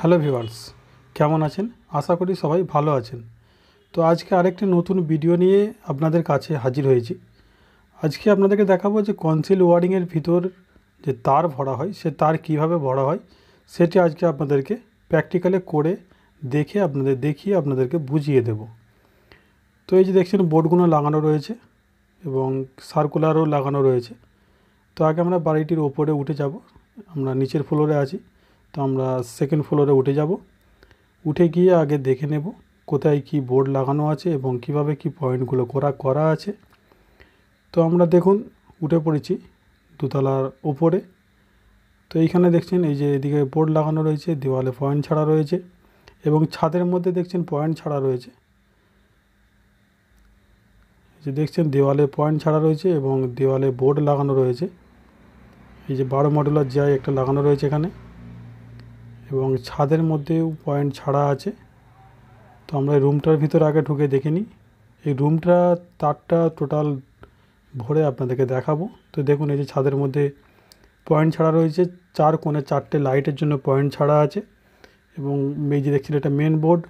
hello viewers কেমন আছেন আশা করি সবাই ভালো আছেন তো আজকে আরেকটি নতুন ভিডিও নিয়ে আপনাদের কাছে হাজির হয়েছি আজকে আপনাদেরকে দেখাবো যে কনসিল ওয়ারিংয়ের ভিতর যে তার ভরা হয় সে তার কিভাবে ভরা হয় সেটি আজকে আপনাদেরকে প্র্যাকটিক্যালে করে দেখে আপনাদের দেখিয়ে আপনাদেরকে বুঝিয়ে দেব তো এই যে দেখছেন বোর্ডগুলো লাগানো রয়েছে এবং সার্কুলারও লাগানো রয়েছে তো আগে আমরা বাড়িটির ওপরে উঠে যাব আমরা নিচের ফ্লোরে আছি তো আমরা সেকেন্ড ফ্লোরে উঠে যাব উঠে গিয়ে আগে দেখে নেব কোথায় কি বোর্ড লাগানো আছে এবং কিভাবে কি পয়েন্টগুলো করা করা আছে তো আমরা দেখুন উঠে পড়েছি দোতলার ওপরে তো এইখানে দেখছেন এই যে এদিকে বোর্ড লাগানো রয়েছে দেওয়ালে পয়েন্ট ছাড়া রয়েছে এবং ছাদের মধ্যে দেখছেন পয়েন্ট ছাড়া রয়েছে যে দেখছেন দেওয়ালে পয়েন্ট ছাড়া রয়েছে এবং দেওয়ালে বোর্ড লাগানো রয়েছে এই যে বারো মডেলার যাই একটা লাগানো রয়েছে এখানে এবং ছাদের মধ্যেও পয়েন্ট ছাড়া আছে তো আমরা রুমটার ভিতর আগে ঢুকে দেখে নিই এই রুমটা তারটা টোটাল ভরে আপনাদেরকে দেখাবো তো দেখুন এই যে ছাদের মধ্যে পয়েন্ট ছাড়া রয়েছে চার কোণে চারটে লাইটের জন্য পয়েন্ট ছাড়া আছে এবং এই যে দেখছেন এটা মেন বোর্ড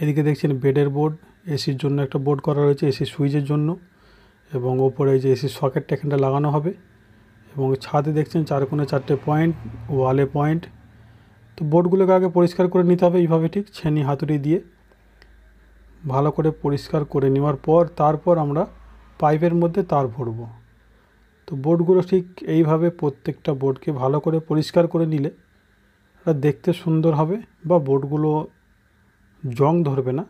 এদিকে দেখছেন বেডের বোর্ড এসির জন্য একটা বোর্ড করা রয়েছে এসি সুইচের জন্য এবং ওপরে এই যে এসির সকেটটা এখানটা লাগানো হবে এবং ছাদে দেখছেন চার কোণে চারটে পয়েন্ট ওয়ালে পয়েন্ট তো বোর্ডগুলোকে আগে পরিষ্কার করে নিতে হবে এইভাবে ঠিক ছেনি হাতুড়ি দিয়ে ভালো করে পরিষ্কার করে নেওয়ার পর তারপর আমরা পাইপের মধ্যে তার ভরব তো বোর্ডগুলো ঠিক এইভাবে প্রত্যেকটা বোর্ডকে ভালো করে পরিষ্কার করে নিলে এটা দেখতে সুন্দর হবে বা বোর্ডগুলো জং ধরবে না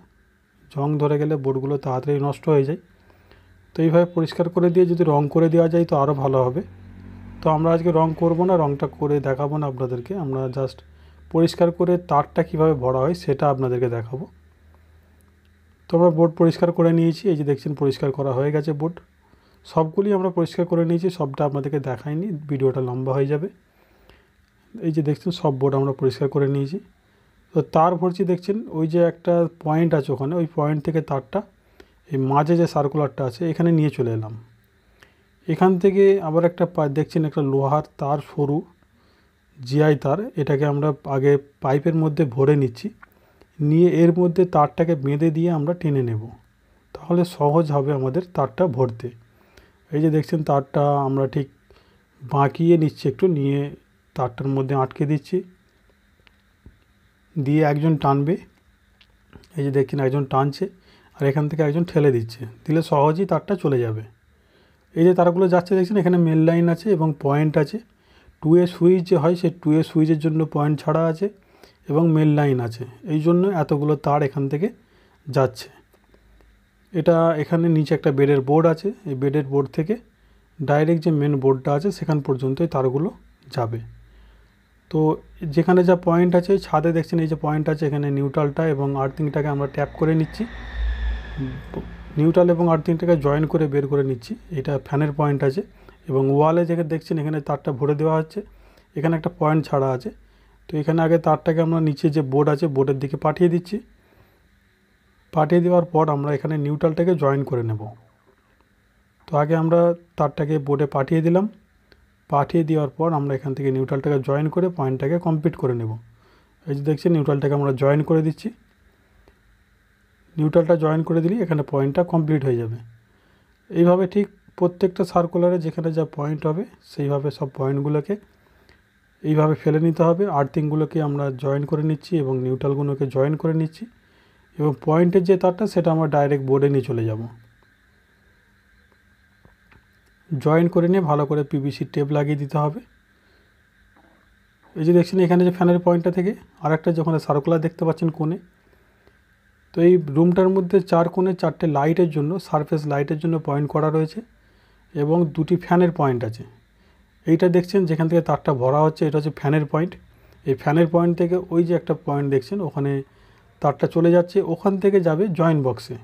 জং ধরে গেলে বোর্ডগুলো তাড়াতাড়ি নষ্ট হয়ে যায় তো এইভাবে পরিষ্কার করে দিয়ে যদি রং করে দেওয়া যায় তো আরও ভালো হবে তো আমরা আজকে রং করব না রংটা করে দেখাবো না আপনাদেরকে আমরা জাস্ট পরিষ্কার করে তারটা কিভাবে ভরা হয় সেটা আপনাদেরকে দেখাবো তো আমরা বোর্ড পরিষ্কার করে নিয়েছি এই যে দেখছেন পরিষ্কার করা হয়ে গেছে বোর্ড সবগুলি আমরা পরিষ্কার করে নিয়েছি সবটা আপনাদেরকে দেখাইনি ভিডিওটা লম্বা হয়ে যাবে এই যে দেখছেন সব বোর্ড আমরা পরিষ্কার করে নিয়েছি তো তার ভরছি দেখছেন ওই যে একটা পয়েন্ট আছে ওখানে ওই পয়েন্ট থেকে তারটা এই মাঝে যে সার্কুলারটা আছে এখানে নিয়ে চলে এলাম এখান থেকে আবার একটা দেখছেন একটা লোহার তার সরু জিআই তার এটাকে আমরা আগে পাইপের মধ্যে ভরে নিচ্ছি নিয়ে এর মধ্যে তারটাকে বেঁধে দিয়ে আমরা টেনে নেব তাহলে সহজ হবে আমাদের তারটা ভরতে এই যে দেখছেন তারটা আমরা ঠিক বাঁকিয়ে নিচ্ছি একটু নিয়ে তারটার মধ্যে আটকে দিচ্ছি দিয়ে একজন টানবে এই যে দেখছেন একজন টানছে আর এখান থেকে একজন ঠেলে দিচ্ছে দিলে সহজেই তারটা চলে যাবে এই যে তারগুলো যাচ্ছে দেখছেন এখানে মেল লাইন আছে এবং পয়েন্ট আছে টু এ সুইচ যে হয় সেই টু এ সুইচের জন্য পয়েন্ট ছাড়া আছে এবং মেল লাইন আছে এই জন্য এতগুলো তার এখান থেকে যাচ্ছে এটা এখানে নিচে একটা বেডের বোর্ড আছে এই বেডের বোর্ড থেকে ডাইরেক্ট যে মেন বোর্ডটা আছে সেখান পর্যন্ত এই তারগুলো যাবে তো যেখানে যা পয়েন্ট আছে ছাদে দেখছেন এই যে পয়েন্ট আছে এখানে নিউট্রালটা এবং আর্থিংটাকে আমরা ট্যাপ করে নিচ্ছি নিউট্রাল এবং আর্থিংটাকে জয়েন করে বের করে নিচ্ছি এটা ফ্যানের পয়েন্ট আছে এবং ওয়ালে যেখানে দেখছেন এখানে তারটা ভরে দেওয়া হচ্ছে এখানে একটা পয়েন্ট ছাড়া আছে তো এখানে আগে তারটাকে আমরা নিচে যে বোর্ড আছে বোর্ডের দিকে পাঠিয়ে দিচ্ছি পাঠিয়ে দেওয়ার পর আমরা এখানে নিউট্রালটাকে জয়েন করে নেব তো আগে আমরা তারটাকে বোর্ডে পাঠিয়ে দিলাম পাঠিয়ে দেওয়ার পর আমরা এখান থেকে নিউট্রালটাকে জয়েন করে পয়েন্টটাকে কমপ্লিট করে নেব এই যে দেখছি নিউট্রালটাকে আমরা জয়েন করে দিচ্ছি নিউট্রালটা জয়েন করে দিলেই এখানে পয়েন্টটা কমপ্লিট হয়ে যাবে এইভাবে ঠিক প্রত্যেকটা সার্কুলারে যেখানে যা পয়েন্ট হবে সেইভাবে সব পয়েন্টগুলোকে এইভাবে ফেলে নিতে হবে আর্থিংগুলোকে আমরা জয়েন করে নিচ্ছি এবং নিউট্রালগুলোকে জয়েন করে নিচ্ছি এবং পয়েন্টের যে তারটা সেটা আমরা ডাইরেক্ট বোর্ডে নিয়ে চলে যাব জয়েন করে নিয়ে ভালো করে পিবিসি টেপ লাগিয়ে দিতে হবে এই যে দেখছেন এখানে যে ফ্যানের পয়েন্টটা থেকে আরেকটা যখন সার্কুলার দেখতে পাচ্ছেন কোণে তো এই রুমটার মধ্যে চার কোণে চারটে লাইটের জন্য সারফেস লাইটের জন্য পয়েন্ট করা রয়েছে এবং দুটি ফ্যানের পয়েন্ট আছে এইটা দেখছেন যেখান থেকে তারটা ভরা হচ্ছে এটা হচ্ছে ফ্যানের পয়েন্ট এই ফ্যানের পয়েন্ট থেকে ওই যে একটা পয়েন্ট দেখছেন ওখানে তারটা চলে যাচ্ছে ওখান থেকে যাবে জয়েন্ট বক্সে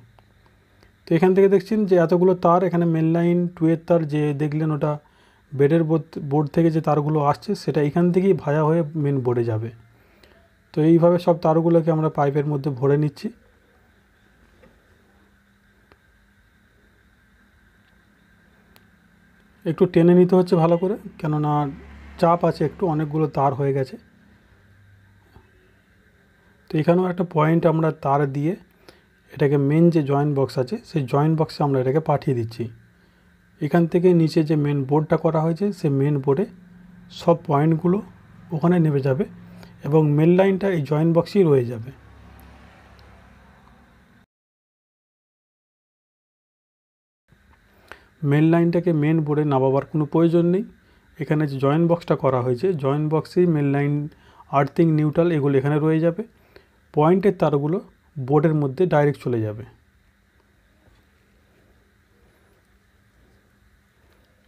তো এখান থেকে দেখছেন যে এতগুলো তার এখানে মেন লাইন টুয়ের তার যে দেখলেন ওটা বেডের বোর্ড থেকে যে তারগুলো আসছে সেটা এখান থেকেই ভায়া হয়ে মেন বোর্ডে যাবে তো এইভাবে সব তারগুলোকে আমরা পাইপের মধ্যে ভরে নিচ্ছি একটু টেনে নিতে হচ্ছে ভালো করে কেননা চাপ আছে একটু অনেকগুলো তার হয়ে গেছে তো এখানেও একটা পয়েন্ট আমরা তার দিয়ে এটাকে মেন যে জয়েন্ট বক্স আছে সেই জয়েন্ট বক্সে আমরা এটাকে পাঠিয়ে দিচ্ছি এখান থেকে নিচে যে মেন বোর্ডটা করা হয়েছে সে মেন বোর্ডে সব পয়েন্টগুলো ওখানে নেমে যাবে এবং মেন লাইনটা এই জয়েন্ট বক্সেই রয়ে যাবে মেন লাইনটাকে মেন বোর্ডে নামাবার কোনো প্রয়োজন নেই এখানে যে জয়েন্ট বক্সটা করা হয়েছে জয়েন্ট বক্সেই মেন লাইন আর্থিং নিউট্রাল এগুলো এখানে রয়ে যাবে পয়েন্টের তারগুলো বোর্ডের মধ্যে ডাইরেক্ট চলে যাবে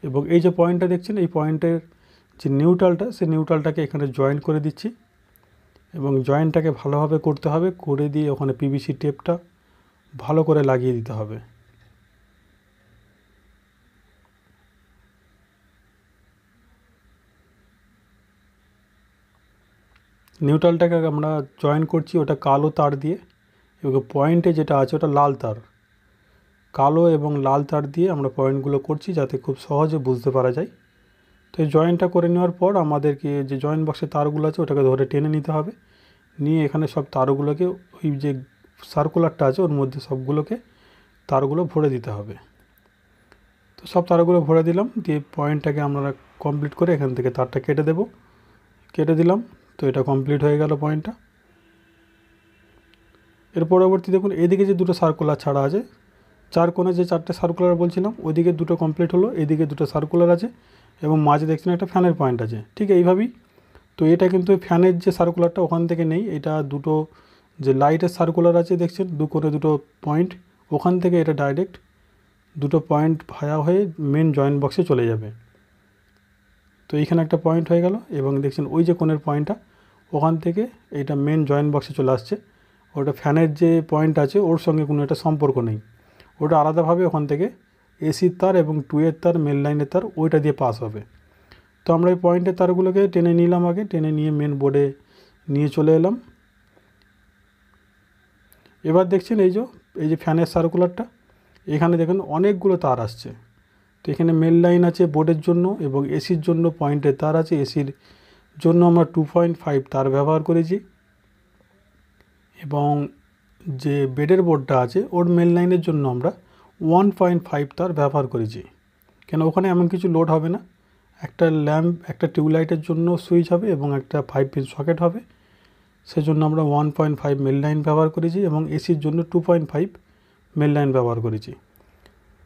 এবং এই যে পয়েন্টটা দেখছেন এই পয়েন্টের যে নিউট্রালটা সেই নিউট্রালটাকে এখানে জয়েন করে দিচ্ছি এবং জয়েন্টটাকে ভালোভাবে করতে হবে করে দিয়ে ওখানে পিভিসি টেপটা ভালো করে লাগিয়ে দিতে হবে নিউট্রালটাকে আমরা জয়েন করছি ওটা কালো তার দিয়ে এবং পয়েন্টে যেটা আছে ওটা লাল তার কালো এবং লাল তার দিয়ে আমরা পয়েন্টগুলো করছি যাতে খুব সহজে বুঝতে পারা যায় তো এই জয়েন্টটা করে নেওয়ার পর আমাদেরকে যে জয়েন্ট বক্সে তারগুলো আছে ওটাকে ধরে টেনে নিতে হবে নিয়ে এখানে সব তারগুলোকে ওই যে সার্কুলারটা আছে ওর মধ্যে সবগুলোকে তারগুলো ভরে দিতে হবে তো সব তারগুলো ভরে দিলাম দিয়ে পয়েন্টটাকে আমরা কমপ্লিট করে এখান থেকে তারটা কেটে দেব কেটে দিলাম তো এটা কমপ্লিট হয়ে গেল পয়েন্টটা এর পরবর্তী দেখুন এদিকে যে দুটো সার্কুলার ছাড়া আছে চার কোণে যে চারটে সার্কুলার বলছিলাম ওইদিকে দুটো কমপ্লিট হলো এদিকে দুটো সার্কুলার আছে এবং মাঝে দেখছেন একটা ফ্যানের পয়েন্ট আছে ঠিক এইভাবেই তো এটা কিন্তু ফ্যানের যে সার্কুলারটা ওখান থেকে নেই এটা দুটো যে লাইটের সার্কুলার আছে দেখছেন দু করে দুটো পয়েন্ট ওখান থেকে এটা ডাইরেক্ট দুটো পয়েন্ট ভায়া হয়ে মেন জয়েন্ট বক্সে চলে যাবে তো এইখানে একটা পয়েন্ট হয়ে গেল এবং দেখছেন ওই যে কোণের পয়েন্টটা ওখান থেকে এটা মেন জয়েন্ট বক্সে চলে আসছে ওটা ফ্যানের যে পয়েন্ট আছে ওর সঙ্গে কোনো একটা সম্পর্ক নেই ওটা আলাদাভাবে ওখান থেকে এসির তার এবং টুয়ের তার মেন লাইনের তার ওইটা দিয়ে পাস হবে তো আমরা এই পয়েন্টের তারগুলোকে টেনে নিলাম আগে টেনে নিয়ে মেন বোর্ডে নিয়ে চলে এলাম এবার দেখছেন এই যে এই যে ফ্যানের সার্কুলারটা এখানে দেখুন অনেকগুলো তার আসছে তো এখানে মেল লাইন আছে বোর্ডের জন্য এবং এসির জন্য পয়েন্টের তার আছে এসির জন্য আমরা টু পয়েন্ট ফাইভ তার ব্যবহার করেছি এবং যে বেডের বোর্ডটা আছে ওর মেল লাইনের জন্য আমরা ওয়ান পয়েন্ট ফাইভ তার ব্যবহার করেছি কেন ওখানে এমন কিছু লোড হবে না একটা ল্যাম্প একটা টিউবলাইটের জন্য সুইচ হবে এবং একটা ফাইভ পিন সকেট হবে সেজন্য আমরা ওয়ান পয়েন্ট ফাইভ মেল লাইন ব্যবহার করেছি এবং এসির জন্য টু পয়েন্ট ফাইভ মেল লাইন ব্যবহার করেছি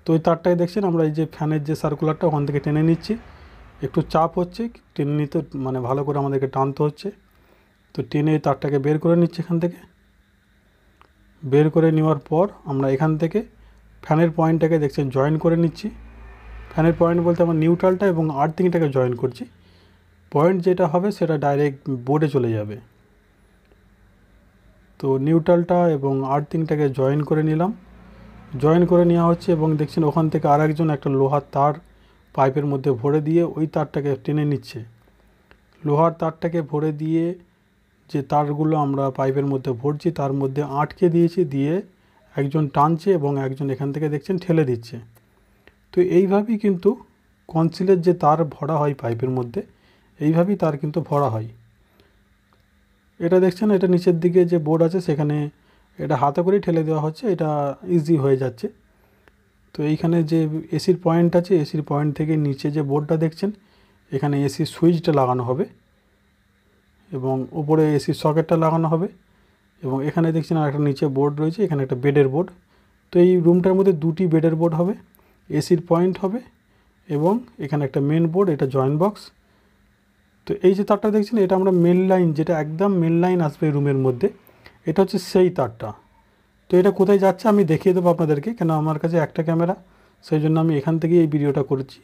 তো ওই তারটাই দেখছেন আমরা এই যে ফ্যানের যে সার্কুলারটা ওখান থেকে টেনে নিচ্ছি একটু চাপ হচ্ছে টেনে নিতে মানে ভালো করে আমাদেরকে টানতে হচ্ছে তো টেনে এই তারটাকে বের করে নিচ্ছে এখান থেকে বের করে নেওয়ার পর আমরা এখান থেকে ফ্যানের পয়েন্টটাকে দেখছেন জয়েন করে নিচ্ছি ফ্যানের পয়েন্ট বলতে আমরা নিউট্রালটা এবং আর্থিংটাকে জয়েন করছি পয়েন্ট যেটা হবে সেটা ডাইরেক্ট বোর্ডে চলে যাবে তো নিউট্রালটা এবং আর্থিংটাকে জয়েন করে নিলাম জয়েন করে নেওয়া হচ্ছে এবং দেখছেন ওখান থেকে আর একটা লোহার তার পাইপের মধ্যে ভরে দিয়ে ওই তারটাকে টেনে নিচ্ছে লোহার তারটাকে ভরে দিয়ে যে তারগুলো আমরা পাইপের মধ্যে ভরছি তার মধ্যে আটকে দিয়েছি দিয়ে একজন টানছে এবং একজন এখান থেকে দেখছেন ঠেলে দিচ্ছে তো এইভাবেই কিন্তু কনসিলের যে তার ভরা হয় পাইপের মধ্যে এইভাবেই তার কিন্তু ভরা হয় এটা দেখছেন এটা নিচের দিকে যে বোর্ড আছে সেখানে এটা হাতে করেই ঠেলে দেওয়া হচ্ছে এটা ইজি হয়ে যাচ্ছে তো এইখানে যে এসির পয়েন্ট আছে এসির পয়েন্ট থেকে নিচে যে বোর্ডটা দেখছেন এখানে এসি সুইচটা লাগানো হবে এবং উপরে এসি সকেটটা লাগানো হবে এবং এখানে দেখছেন আর একটা নিচে বোর্ড রয়েছে এখানে একটা বেডের বোর্ড তো এই রুমটার মধ্যে দুটি বেডের বোর্ড হবে এসির পয়েন্ট হবে এবং এখানে একটা মেন বোর্ড এটা জয়েন্ট বক্স তো এই যে তারটা দেখছেন এটা আমরা মেন লাইন যেটা একদম মেন লাইন আসবে রুমের মধ্যে এটা হচ্ছে সেই তারটা তো এটা কোথায় যাচ্ছে আমি দেখিয়ে দেবো আপনাদেরকে কেন আমার কাছে একটা ক্যামেরা সেই জন্য আমি এখান থেকেই এই ভিডিওটা করছি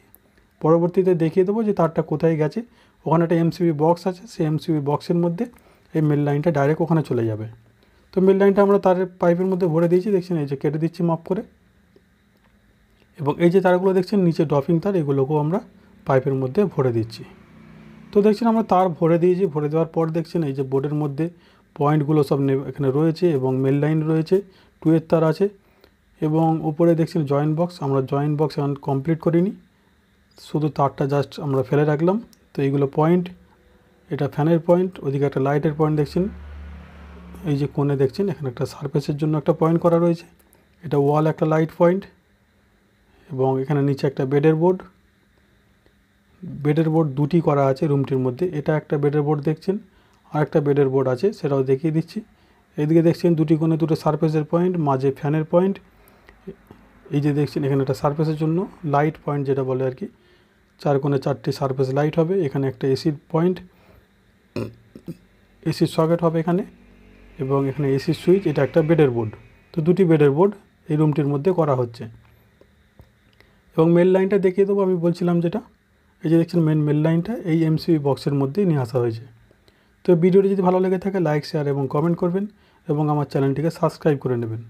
পরবর্তীতে দেখিয়ে দেবো যে তারটা কোথায় গেছে ওখানে একটা এমসিবি বক্স আছে সেই এমসিবি বক্সের মধ্যে এই মেল লাইনটা ডাইরেক্ট ওখানে চলে যাবে তো মেল লাইনটা আমরা তারের পাইপের মধ্যে ভরে দিয়েছি দেখছেন এই যে কেটে দিচ্ছি মাপ করে এবং এই যে তারগুলো দেখছেন নিচে ড্রপিং তার এগুলোকেও আমরা পাইপের মধ্যে ভরে দিচ্ছি তো দেখছেন আমরা তার ভরে দিয়েছি ভরে দেওয়ার পর দেখছেন এই যে বোর্ডের মধ্যে পয়েন্টগুলো সব এখানে রয়েছে এবং মেল লাইন রয়েছে টুয়ের তার আছে এবং উপরে দেখছেন জয়েন্ট বক্স আমরা জয়েন্ট বক্স এখন কমপ্লিট করিনি শুধু তারটা জাস্ট আমরা ফেলে রাখলাম তো এইগুলো পয়েন্ট এটা ফ্যানের পয়েন্ট ওদিকে একটা লাইটের পয়েন্ট দেখছেন এই যে কোণে দেখছেন এখানে একটা সারফেসের জন্য একটা পয়েন্ট করা রয়েছে এটা ওয়াল একটা লাইট পয়েন্ট এবং এখানে নিচে একটা বেডের বোর্ড বেডের বোর্ড দুটি করা আছে রুমটির মধ্যে এটা একটা বেডের বোর্ড দেখছেন আরেকটা বেডের বোর্ড আছে সেটাও দেখিয়ে দিচ্ছি এদিকে দেখছেন দুটি কোণে দুটো সারফেসের পয়েন্ট মাঝে ফ্যানের পয়েন্ট এই যে দেখছেন এখানে একটা সারফেসের জন্য লাইট পয়েন্ট যেটা বলে আর কি চার কোণে চারটি সারফেস লাইট হবে এখানে একটা এসির পয়েন্ট এসির সকেট হবে এখানে এবং এখানে এসির সুইচ এটা একটা বেডের বোর্ড তো দুটি বেডের বোর্ড এই রুমটির মধ্যে করা হচ্ছে এবং মেল লাইনটা দেখিয়ে দেবো আমি বলছিলাম যেটা এই যে দেখছেন মেন মেল লাইনটা এই এমসিবি বক্সের মধ্যেই নিয়ে আসা হয়েছে তো ভিডিওটি যদি ভালো লেগে থাকে লাইক শেয়ার এবং কমেন্ট করবেন এবং আমার চ্যানেলটিকে সাবস্ক্রাইব করে নেবেন